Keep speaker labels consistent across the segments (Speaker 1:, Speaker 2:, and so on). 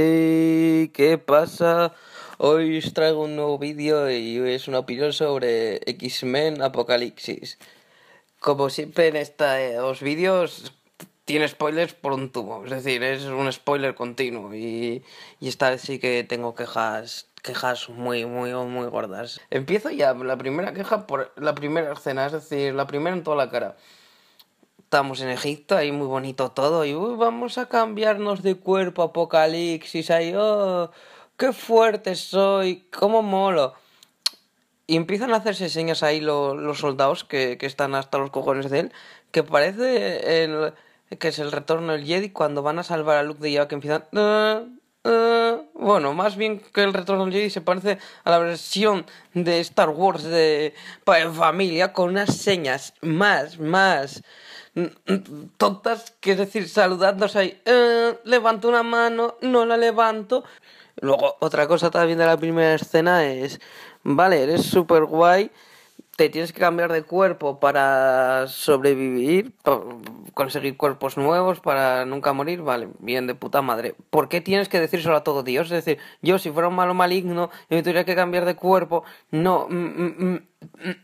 Speaker 1: ¿Qué pasa? Hoy os traigo un nuevo vídeo y es una opinión sobre X-Men Apocalipsis. Como siempre en estos vídeos tiene spoilers por un tubo, es decir, es un spoiler continuo y, y esta vez sí que tengo quejas quejas muy muy muy gordas. Empiezo ya la primera queja por la primera escena, es decir, la primera en toda la cara estamos en Egipto, ahí muy bonito todo, y uy, vamos a cambiarnos de cuerpo, apocalipsis, ahí, oh, qué fuerte soy, cómo molo. Y empiezan a hacerse señas ahí los soldados que, están hasta los cojones de él, que parece que es el retorno del Jedi cuando van a salvar a Luke de Yoda, que empiezan... Ah, eh, bueno, más bien que el retorno de Jedi se parece a la versión de Star Wars de para familia con unas señas más, más mm, mm, tontas que es decir saludándose ahí, eh, levanto una mano, no la levanto. Luego otra cosa también de la primera escena es, vale, eres súper guay te tienes que cambiar de cuerpo para sobrevivir, conseguir cuerpos nuevos, para nunca morir, vale, bien de puta madre. ¿Por qué tienes que decir a todo Dios? Es decir, yo si fuera un malo maligno y me tuviera que cambiar de cuerpo, no, mm, mm, mm,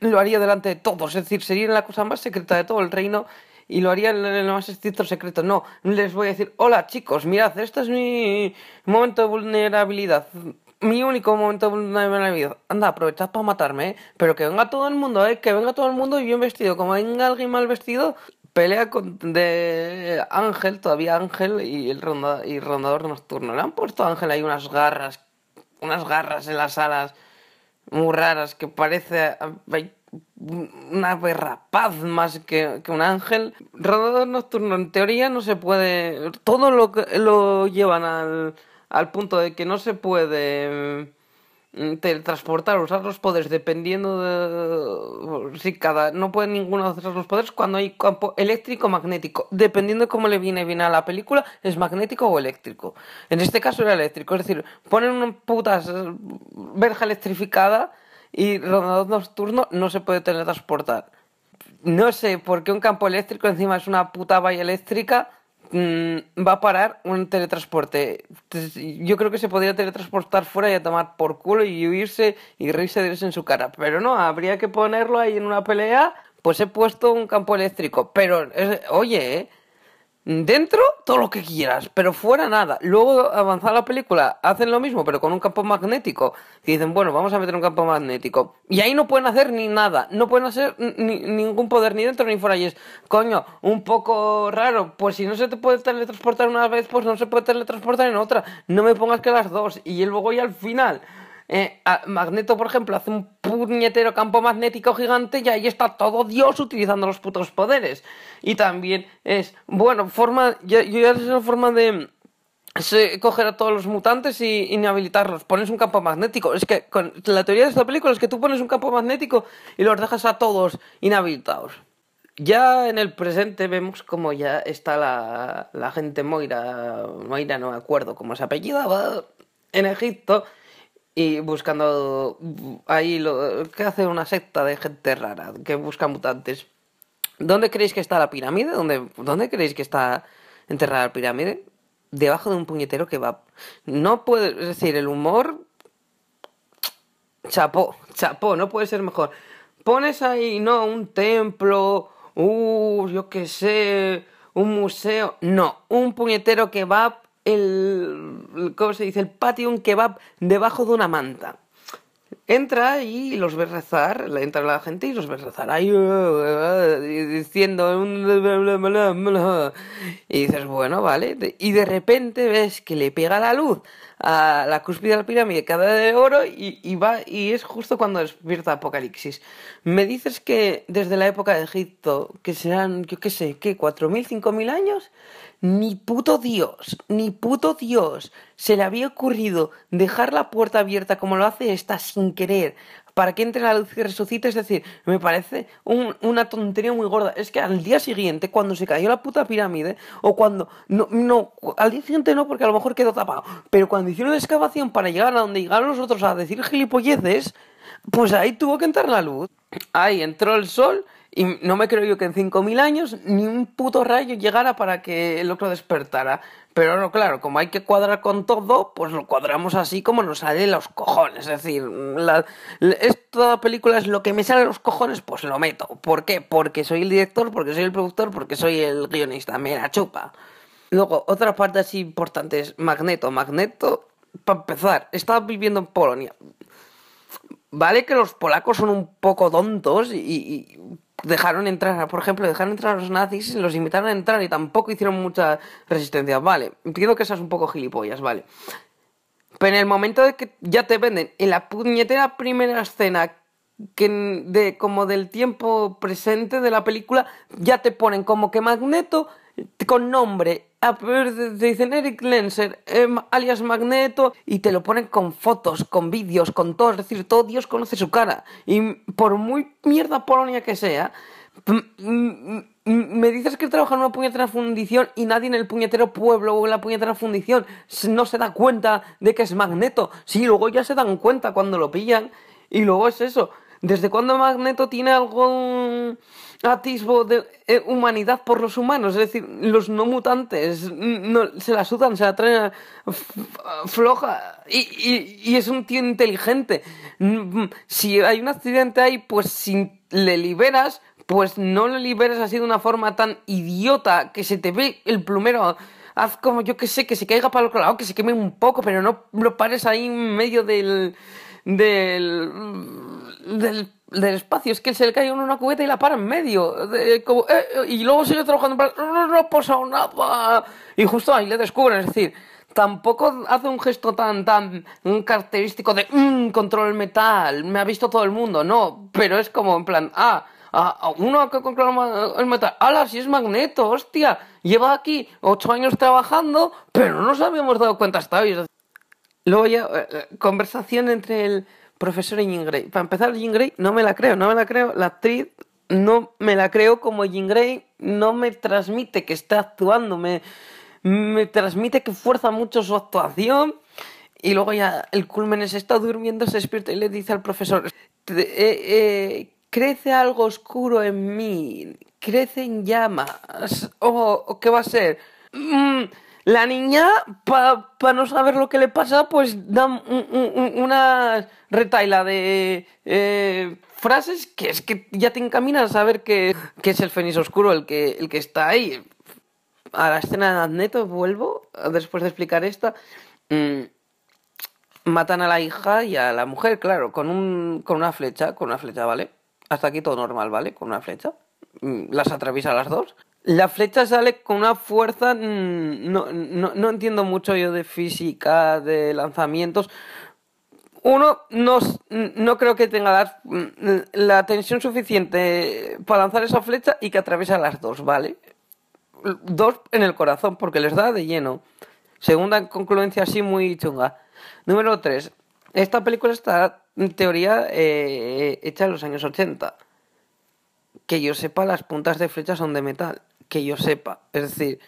Speaker 1: lo haría delante de todos, es decir, sería la cosa más secreta de todo el reino y lo haría en lo más estricto secreto. No, les voy a decir, hola chicos, mirad, este es mi momento de vulnerabilidad mi único momento de en la vida. Anda, aprovechad para matarme, ¿eh? pero que venga todo el mundo, ¿eh? Que venga todo el mundo y bien vestido. Como venga alguien mal vestido, pelea con de Ángel, todavía Ángel y el y rondador nocturno. Le han puesto a Ángel ahí unas garras, unas garras en las alas muy raras que parece una berrapaz más que, que, un ángel. Rondador nocturno en teoría no se puede... Todo lo, que, lo llevan al al punto de que no se puede mm, teletransportar, usar los poderes dependiendo de si cada no puede ninguno usar los poderes cuando hay campo eléctrico magnético, dependiendo de cómo le viene bien a la película, es magnético o eléctrico. En este caso era eléctrico, es decir, ponen una puta mm, verja electrificada y rodador nocturno no se puede teletransportar. No sé por qué un campo eléctrico encima es una puta valla eléctrica Mm, va a parar un teletransporte. Yo creo que se podría teletransportar fuera y a tomar por culo y huirse y reírse de eso en su cara. Pero no, habría que ponerlo ahí en una pelea. Pues he puesto un campo eléctrico. Pero, eh, oye, ¿eh? Dentro, todo lo que quieras, pero fuera nada. Luego avanzar la película, hacen lo mismo, pero con un campo magnético. Y dicen, bueno, vamos a meter un campo magnético. Y ahí no pueden hacer ni nada. No pueden hacer ningún poder ni dentro ni fuera. Y es, coño, un poco raro. Pues si no se te puede teletransportar una vez, pues no se puede teletransportar en otra. No me pongas que las dos. Y luego y al final eh, Magneto, por ejemplo, hace un puñetero campo magnético gigante y ahí está todo Dios utilizando los putos poderes. Y también es, bueno, forma, yo ya es una forma de coger a todos los mutantes y inhabilitarlos. Pones un campo magnético. Es que con la teoría de esta película es que tú pones un campo magnético y los dejas a todos inhabilitados. Ya en el presente vemos cómo ya está la, gente Moira, Moira no me acuerdo cómo se apellidaba, en Egipto, y buscando ahí lo que hace una secta de gente rara que busca mutantes. ¿Dónde creéis que está la pirámide? ¿Dónde, dónde creéis que está enterrada la pirámide? Debajo de un puñetero que va. No puede, es decir, el humor. Chapó, chapó, no puede ser mejor. Pones ahí, no, un templo, uh, yo qué sé, un museo. No, un puñetero que va el, ¿cómo se dice? El patio, un kebab debajo de una manta. Entra y los ves rezar, entra la gente y los ves rezar, ahí, eh, eh, eh, diciendo, mm, y dices, bueno, vale, y de repente ves que le pega la luz a la cúspide de la pirámide, cada de oro, y, va, y es justo cuando despierta Apocalipsis. Me dices que desde la época de Egipto, que serán, yo qué sé, ¿qué? ¿4.000, 5.000 años? Ni puto Dios, ni puto Dios se le había ocurrido dejar la puerta abierta como lo hace esta sin querer para que entre la luz y resucite. Es decir, me parece una tontería muy gorda. Es que al día siguiente, cuando se cayó la puta pirámide, o cuando. No, no, al día siguiente no, porque a lo mejor quedó tapado. Pero cuando hicieron excavación para llegar a donde llegaron los otros a decir gilipolleces, pues ahí tuvo que entrar la luz. Ahí entró el sol y no me creo yo que en 5.000 años ni un puto rayo llegara para que el otro despertara. Pero no, claro, como hay que cuadrar con todo, pues lo cuadramos así como nos sale los cojones. Es decir, la, esta película es lo que me sale los cojones, pues lo meto. ¿Por qué? Porque soy el director, porque soy el productor, porque soy el guionista. Me la chupa. Luego, otra parte así importante es Magneto. Magneto, para empezar, estaba viviendo en Polonia. Vale que los polacos son un poco tontos y dejaron entrar, por ejemplo, dejaron entrar a los nazis, los invitaron a entrar y tampoco hicieron mucha resistencia. Vale, entiendo que esas un poco gilipollas, vale. Pero en el momento de que ya te venden, en la puñetera primera escena que de como del tiempo presente de la película, ya te ponen como que Magneto con nombre dicen Eric Lenser, em, alias Magneto, y te lo ponen con fotos, con vídeos, con todo. Es decir, todo Dios conoce su cara. Y por muy mierda Polonia que sea, me dices que trabaja en una puñetera fundición y nadie en el puñetero pueblo o en la puñetera fundición no se da cuenta de que es Magneto. Sí, luego ya se dan cuenta cuando lo pillan y luego es eso. ¿Desde cuándo Magneto tiene algún atisbo de eh, humanidad por los humanos? Es decir, los no mutantes no, se la sudan, se la traen floja y, es un tío inteligente. Si hay un accidente ahí, pues si le liberas, pues no le liberas así de una forma tan idiota que se te ve el plumero. Haz como yo que sé, que se caiga para el otro lado, que se queme un poco, pero no lo pares ahí en medio del. del del, espacio. Es que se le cae uno una cubeta y la para en medio. Eh, eh, y luego sigue trabajando No, no, no nada. Y justo ahí le descubren. Es decir, tampoco hace un gesto tan, tan característico de mm, control el metal, me ha visto todo el mundo, no, pero es como en plan, ah, a uno que controlar el metal, ala, si es magneto, hostia, lleva aquí ocho años trabajando, pero no nos habíamos dado cuenta hasta hoy. Luego ya, eh, conversación entre el, Profesor Jean Para empezar, Jean Grey no me la creo, no me la creo. La actriz no me la creo como Jean no me transmite que está actuando, me, transmite que fuerza mucho su actuación. Y luego ya el culmen es está durmiendo, se despierta y le dice al profesor, eh, eh, crece algo oscuro en mí, crecen llamas, o ¿qué va a ser? Mm, la niña, para no saber lo que le pasa, pues da una retaila de eh, frases que es que ya te encamina a saber que, es el Fénix Oscuro el que, el que está ahí. A la escena de Adneto vuelvo, después de explicar esta. Mm, matan a la hija y a la mujer, claro, con, un, con una flecha, con una flecha, ¿vale? Hasta aquí todo normal, ¿vale? Con una flecha. Mm, las atraviesa las dos. La flecha sale con una fuerza. Mm, no, entiendo mucho yo de física, de lanzamientos. Uno, no, no creo que tenga mm, la, tensión suficiente para lanzar esa flecha y que atraviesa las dos, ¿vale? Dos en el corazón, porque les da de lleno. Segunda concluencia así muy chunga. Número tres Esta película está, en teoría, eh, hecha en los años 80 que yo sepa, las puntas de flecha son de metal que yo sepa. Es decir,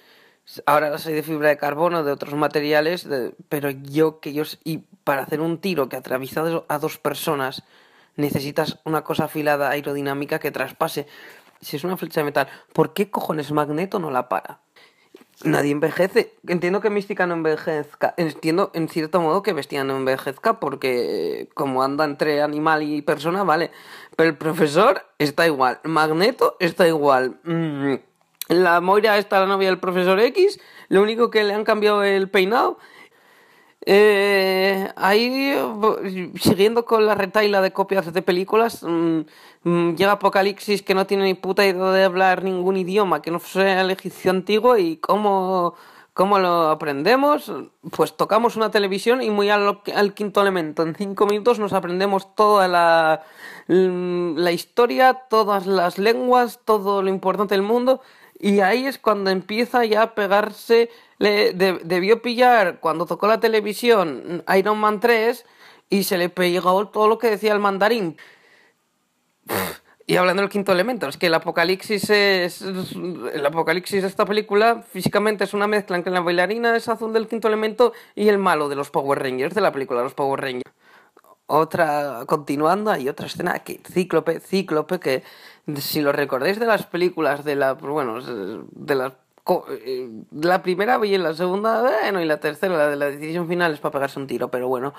Speaker 1: ahora las hay de fibra de carbono, de otros materiales, pero yo que yo... Y para hacer un tiro que atraviesa a dos personas necesitas una cosa afilada aerodinámica que traspase. Si es una flecha de metal, ¿por qué cojones Magneto no la para? Nadie envejece. Entiendo que Mística no envejezca. Entiendo en cierto modo que Bestia no envejezca porque eh, como anda entre animal y persona, vale. Pero el profesor está igual. Magneto está igual. Mm, la Moira está la novia del profesor X, lo único que le han cambiado el peinado. Eh, ahí, siguiendo con la retaila de copias de películas, lleva mm, mm, llega Apocalipsis que no tiene ni puta idea de hablar ningún idioma, que no sea el egipcio antiguo y cómo, cómo lo aprendemos. Pues tocamos una televisión y muy al, al quinto elemento. En cinco minutos nos aprendemos toda la, la historia, todas las lenguas, todo lo importante del mundo y ahí es cuando empieza ya a pegarse. Le debió pillar cuando tocó la televisión Iron Man 3 y se le pegó todo lo que decía el mandarín. Y hablando del quinto elemento, es que el apocalipsis es. El apocalipsis de esta película físicamente es una mezcla entre la bailarina es azul del quinto elemento y el malo de los Power Rangers, de la película los Power Rangers otra, continuando, hay otra escena que Cíclope, Cíclope, que si lo recordáis de las películas de la, pues bueno, de las eh, la primera y la segunda, bueno, y la tercera, la de la decisión final es para pegarse un tiro, pero bueno,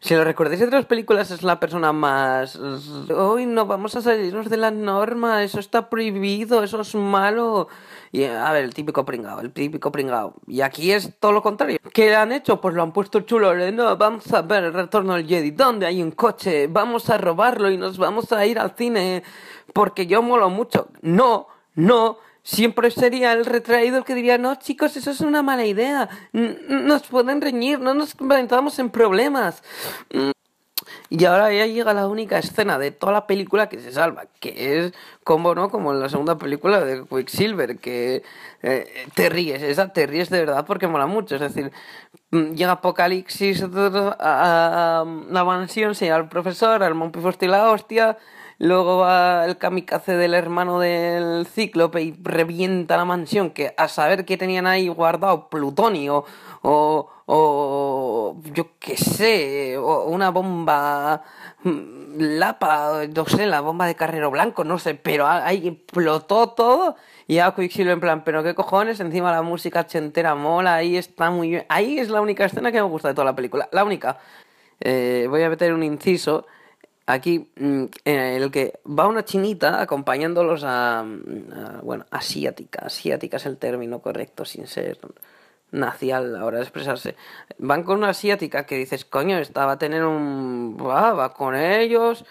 Speaker 1: si lo recordáis de otras películas, es la persona más. Hoy no vamos a salirnos de la norma, eso está prohibido, eso es malo. Y a ver, el típico pringao, el típico pringao. Y aquí es todo lo contrario. ¿Qué han hecho? Pues lo han puesto chulo. No, vamos a ver el retorno del Jedi. ¿Dónde hay un coche? Vamos a robarlo y nos vamos a ir al cine porque yo molo mucho. No, no. Siempre sería el retraído el que diría, no chicos, eso es una mala idea. Nos pueden reñir, no nos enfrentamos en problemas. Mm. Y ahora ya llega la única escena de toda la película que se salva, que es como no, como en la segunda película de Quicksilver, que eh, te ríes, esa te ríes de verdad porque mola mucho. Es decir, mm, llega Apocalipsis a, la mansión, se al profesor, al Monpifos y la hostia. Luego va el kamikaze del hermano del cíclope y revienta la mansión, que a saber qué tenían ahí guardado, plutonio o, o yo qué sé, o una bomba mm, lapa, no sé, la bomba de carrero blanco, no sé, pero ahí explotó todo y a Quicksilver en plan, pero qué cojones, encima la música chentera mola, ahí está muy bien. Ahí es la única escena que me gusta de toda la película, la única. Eh, voy a meter un inciso aquí mm, eh, en el que va una chinita acompañándolos mm, a, bueno, asiática, asiática es el término correcto sin ser nacial a la hora de expresarse. Van con una asiática que dices, coño, estaba a tener un... va, con ellos,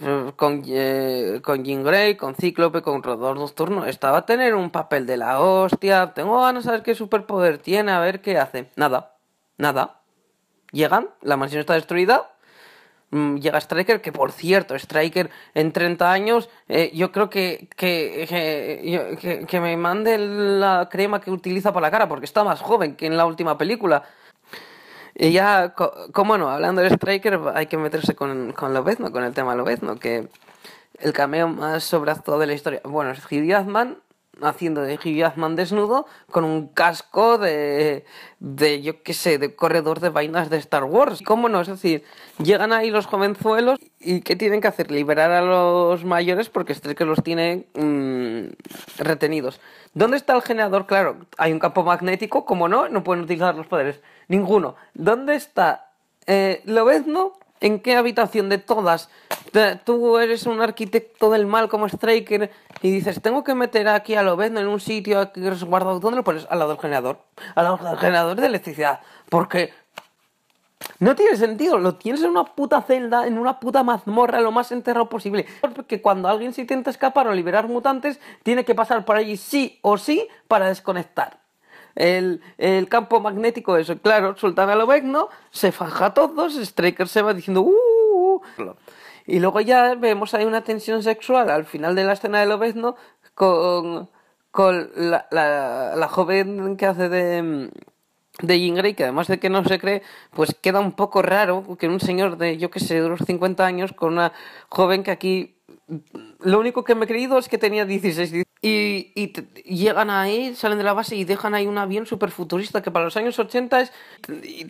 Speaker 1: eh, con, eh, con Jean Grey, con Cíclope, con Rodor Nocturno, estaba a tener un papel de la hostia, tengo ganas de saber qué superpoder tiene, a ver qué hace. Nada, nada. Llegan, la mansión está destruida, Mm, llega Striker, que por cierto, Striker en 30 años, eh, yo creo que que, que, me mande la crema que utiliza para la cara, porque está más joven que en la última película. Y ya, como no, hablando de Striker, hay que meterse con, con Lobezno, con el tema Lobezno, que el cameo más sobrado de la historia. Bueno, es Jackman haciendo de Hugh desnudo con un casco de, de yo qué sé, de corredor de vainas de Star Wars. ¿Cómo no? Es decir, llegan ahí los jovenzuelos y ¿qué tienen que hacer? Liberar a los mayores porque es que los tiene mm, retenidos. ¿Dónde está el generador? Claro, hay un campo magnético, ¿Cómo no, no pueden utilizar los poderes. Ninguno. ¿Dónde está eh, Lobezno? ¿En qué habitación de todas? tú eres un arquitecto del mal como Straker y dices, tengo que meter aquí a Lobezno en un sitio aquí resguardado. ¿Dónde lo pones? Al lado del generador. Al lado del generador de electricidad. Porque no tiene sentido, lo tienes en una puta celda, en una puta mazmorra, lo más enterrado posible. Porque cuando alguien se intenta escapar o liberar mutantes, tiene que pasar por allí sí o sí para desconectar el, campo magnético, eso, claro, Sultan al Obezno, se faja todos, Striker se va diciendo, uh, uh, uh". y luego ya vemos ahí una tensión sexual al final de la escena del Lobezno con, con la, la, joven que hace de, de Ingrid que además de que no se cree, pues queda un poco raro que un señor de, yo que sé, de unos 50 años con una joven que aquí... Lo único que me he creído es que tenía 16, y, llegan ahí, salen de la base y dejan ahí un avión super futurista que para los años 80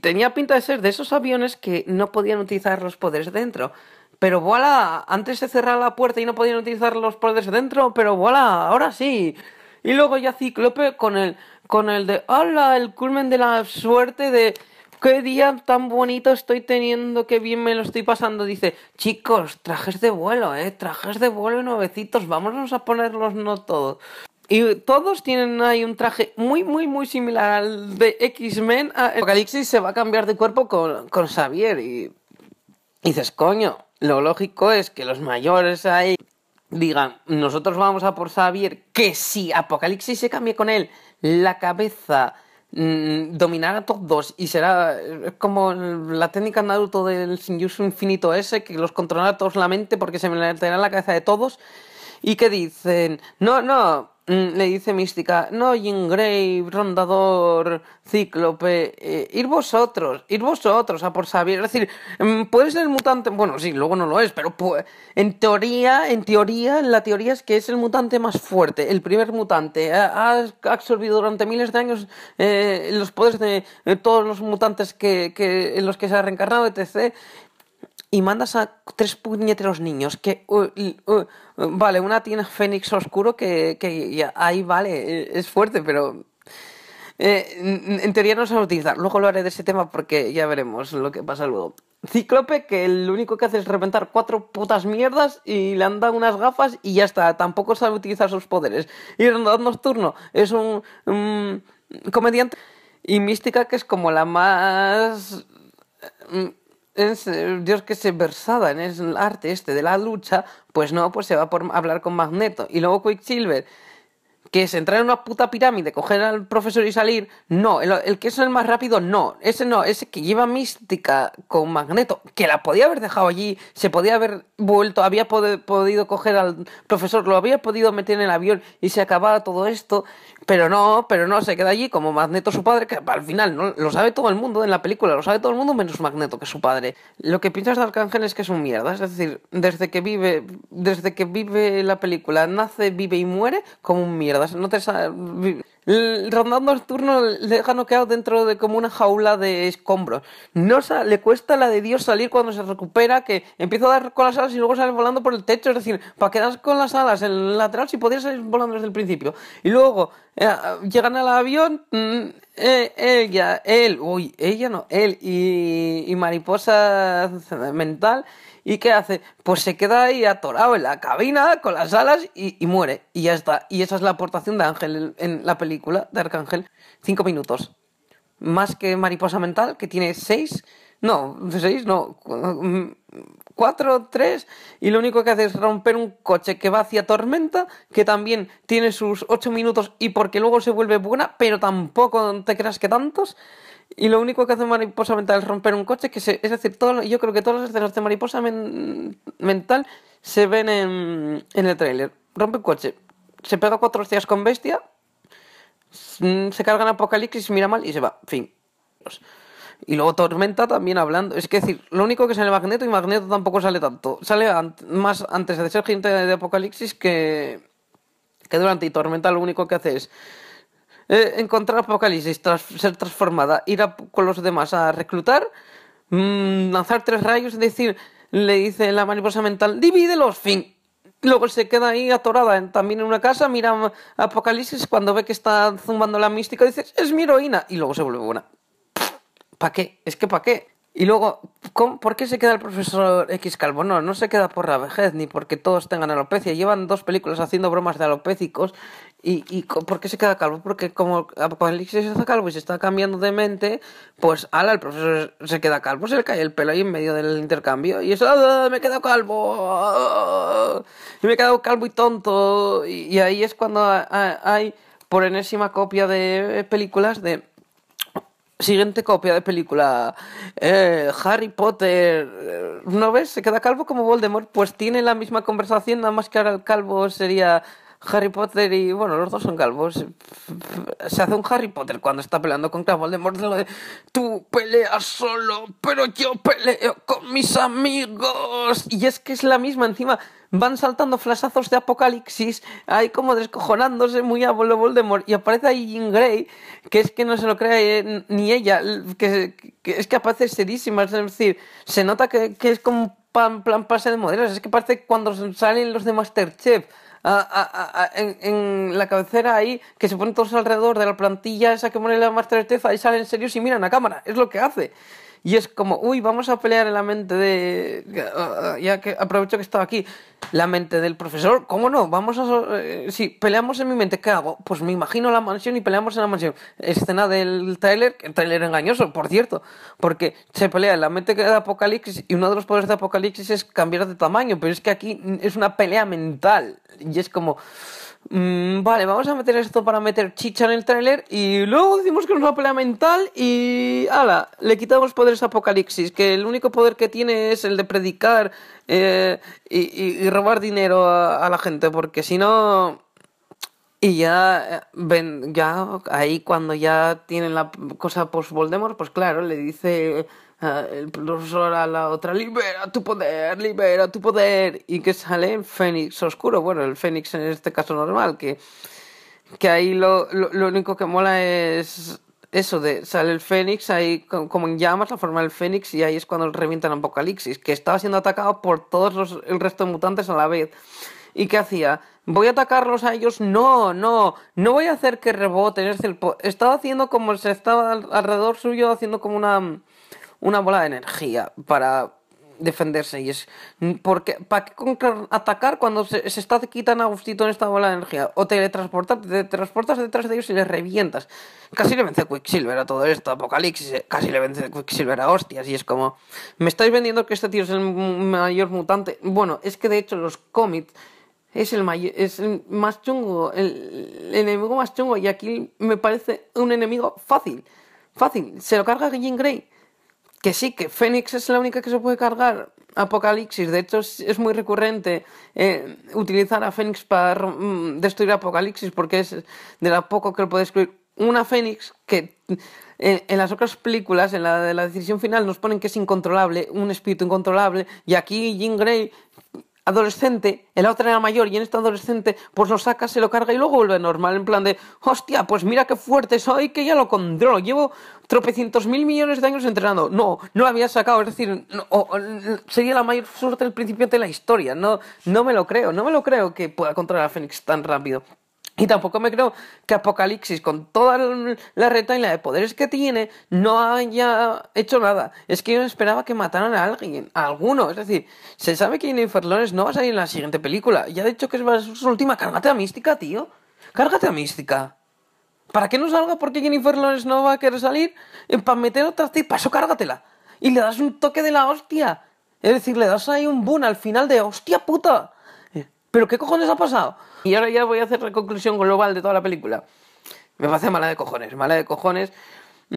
Speaker 1: tenía pinta de ser de esos aviones que no podían utilizar los poderes dentro. Pero voilà, antes se cerraba la puerta y no podían utilizar los poderes dentro, pero voilà, ahora sí. Y luego ya Ciclope con el, con el de, hola El culmen de la suerte de qué día tan bonito estoy teniendo, qué bien me lo estoy pasando. Dice, chicos, trajes de vuelo, eh, trajes de vuelo nuevecitos, vámonos a ponerlos no todos. Y todos tienen ahí un traje muy, muy, muy similar al de X-Men. Ah, Apocalipsis se va a cambiar de cuerpo con, Xavier y, y dices, coño, lo lógico es que los mayores ahí digan, nosotros vamos a por Xavier, que si Apocalipsis se cambie con él la cabeza Mm, dominar a todos y será eh, como la técnica Naruto del Shinjutsu infinito ese que los controlará a todos la mente porque se me meterá en la cabeza de todos y que dicen, no, no, Mm, le dice Mística, no, Jingrave, Rondador, Cíclope, eh, ir vosotros, ir vosotros a por saber Es decir, mm, puede ser el mutante, bueno, sí, luego no lo es, pero en teoría, en teoría, la teoría es que es el mutante más fuerte, el primer mutante. Ha, absorbido durante miles de años eh, los poderes de, todos los mutantes que, que, en los que se ha reencarnado, etc y mandas a tres puñeteros niños que... Uh, uh, uh, vale, una tiene Fénix Oscuro que, ahí vale, eh, es fuerte, pero... Eh, en teoría no se va utilizar. Luego lo haré de ese tema porque ya veremos lo que pasa luego. Cíclope, que el único que hace es reventar cuatro putas mierdas y le han dado unas gafas y ya está. Tampoco sabe utilizar sus poderes. Y Rondad Nocturno es un comediante. Y Mística, que es como la más mm, es eh, Dios que se versaba en el arte este de la lucha, pues no, pues se va por hablar con Magneto. Y luego Quicksilver que es entrar en una puta pirámide, coger al profesor y salir. No, el, que es el más rápido, no. Ese no, ese que lleva mística con magneto, que la podía haber dejado allí, se podía haber vuelto, había podido coger al profesor, lo había podido meter en el avión y se acababa todo esto. Pero no, pero no, se queda allí como Magneto su padre, que al final no lo sabe todo el mundo en la película, lo sabe todo el mundo menos Magneto que su padre. Lo que piensas de Arcángel es que es un mierda, es decir, desde que vive, desde que vive la película, nace, vive y muere como un mierda no te Rondando el turno le deja noqueado dentro de como una jaula de escombros. No le cuesta la de Dios salir cuando se recupera, que empieza a dar con las alas y luego sale volando por el techo. Es decir, para quedar con las alas en el lateral si podías salir volando desde el principio. Y luego eh, llegan al avión, mm, eh, ella, él, uy, ella no, él y, y mariposa mental. ¿Y qué hace? Pues se queda ahí atorado en la cabina con las alas y, y muere. Y ya está. Y esa es la aportación de Ángel en la película de Arcángel. Cinco minutos. Más que mariposa mental, que tiene seis no, seis no. Cuatro, tres, y lo único que hace es romper un coche que va hacia tormenta, que también tiene sus ocho minutos y porque luego se vuelve buena, pero tampoco te creas que tantos. Y lo único que hace Mariposa Mental es romper un coche, que se, es decir, yo creo que todas las escenas de Mariposa Mental se ven en, el tráiler. Rompe un coche, se pega cuatro hostias con bestia, mm, se carga en Apocalipsis, mira mal y se va. Fin. Y luego Tormenta también hablando. Es que decir, lo único que sale Magneto y Magneto tampoco sale tanto. Sale más antes de ser gente de Apocalipsis que, durante. Y Tormenta lo único que hace es eh, encontrar Apocalipsis, tras ser transformada, ir con los demás a reclutar, mm, lanzar tres rayos, es decir, le dice la mariposa mental, divídelos, fin. Luego se queda ahí atorada también en una casa, mira Apocalipsis, cuando ve que está zumbando la mística, dice, es mi heroína, y luego se vuelve buena. ¿Para qué? Es que ¿para qué? Y luego, ¿por qué se queda el profesor X Calvo? No, no se queda por la vejez ni porque todos tengan alopecia. Llevan dos películas haciendo bromas de alopécicos. ¿Y, por qué se queda calvo? Porque como X se hace calvo y se está cambiando de mente, pues ala, el profesor se queda calvo, se le cae el pelo ahí en medio del intercambio. Y eso, ah, me he quedado calvo. Y ah, me he quedado calvo y tonto. y ahí es cuando hay, por enésima copia de películas de Siguiente copia de película. Eh, Harry Potter. Eh, ¿No ves? Se queda calvo como Voldemort. Pues tiene la misma conversación, nada más que ahora el calvo sería Harry Potter y, bueno, los dos son calvos. Se hace un Harry Potter cuando está peleando con Voldemort tú peleas solo, pero yo peleo con mis amigos. Y es que es la misma encima. Van saltando flasazos de apocalipsis, ahí como descojonándose muy a Voldemort. Y aparece ahí Jean Grey, que es que no se lo cree ni ella, que, es que aparece serísima. Es decir, se nota que, es como pan, plan pase de modelos. Es que parece cuando salen los de Masterchef en, la cabecera ahí, que se ponen todos alrededor de la plantilla esa que pone la certeza, y salen serios y miran a cámara. Es lo que hace. Y es como, uy, vamos a pelear en la mente de... Ya que aprovecho que estaba aquí. La mente del profesor, ¿cómo no? Vamos a... Eh, si peleamos en mi mente, ¿qué hago? Pues me imagino la mansión y peleamos en la mansión. Escena del tráiler, el tráiler engañoso, por cierto. Porque se pelea en la mente de Apocalipsis y uno de los poderes de Apocalipsis es cambiar de tamaño. Pero es que aquí es una pelea mental. Y es como... Mm, vale, vamos a meter esto para meter chicha en el tráiler y luego decimos que es una pelea mental y ala, le quitamos poderes Apocalipsis, que el único poder que tiene es el de predicar eh, y, robar dinero a, la gente, porque si no... Y ya, eh, ven, ya ahí cuando ya tienen la cosa post-Voldemort, pues claro, le dice el profesor a la otra, libera tu poder, libera tu poder, y que sale el fénix oscuro, bueno, el fénix en este caso normal, que, que ahí lo, lo, único que mola es eso, de sale el fénix ahí como en llamas, la forma del fénix, y ahí es cuando revientan Apocalipsis, que estaba siendo atacado por todos los, el resto de mutantes a la vez. ¿Y qué hacía? ¿Voy a atacarlos a ellos? No, no, no voy a hacer que reboten. el estaba haciendo como se estaba alrededor suyo, haciendo como una una bola de energía para defenderse. Y es. Porque, ¿Para qué atacar cuando se, se está quitando a gustito en esta bola de energía? O teletransportar, te transportas detrás de ellos y les revientas. Casi le vence Quicksilver a todo esto, Apocalipsis. Eh, casi le vence Quicksilver a hostias. Y es como. ¿Me estáis vendiendo que este tío es el mayor mutante? Bueno, es que de hecho los cómics. Es el, es el más chungo, el, enemigo más chungo. Y aquí me parece un enemigo fácil. Fácil. Se lo carga Jean Grey que sí, que Fénix es la única que se puede cargar Apocalipsis. De hecho, es muy recurrente eh, utilizar a Fénix para mm, destruir Apocalipsis, porque es de la poco que lo puede destruir. Una Fénix que eh, en las otras películas, en la de la decisión final, nos ponen que es incontrolable, un espíritu incontrolable, y aquí Jean Grey adolescente, el otro era mayor y en este adolescente pues lo saca, se lo carga y luego vuelve normal, en plan de, hostia, pues mira qué fuerte soy que ya lo controlo, llevo tropecientos mil millones de años entrenando, no, no lo había sacado, es decir, sería la mayor suerte del principio de la historia, no me lo creo, no me lo creo que pueda controlar a Fénix tan rápido. Y tampoco me creo que Apocalipsis, con toda la y reta la de poderes que tiene, no haya hecho nada. Es que yo esperaba que mataran a alguien, a alguno. Es decir, se sabe que Lorenz no va a salir en la siguiente película. Ya ha dicho que es su última. Cárgate a Mística, tío. Cárgate a Mística. ¿Para qué no salga? Porque Jennifer Lawrence no va a querer salir. Eh, Para meter otra y paso, cárgatela. Y le das un toque de la hostia. Es decir, le das ahí un boom al final de hostia puta. ¿Pero qué cojones ha pasado? Y ahora ya voy a hacer la conclusión global de toda la película. Me parece mala de cojones, mala de cojones.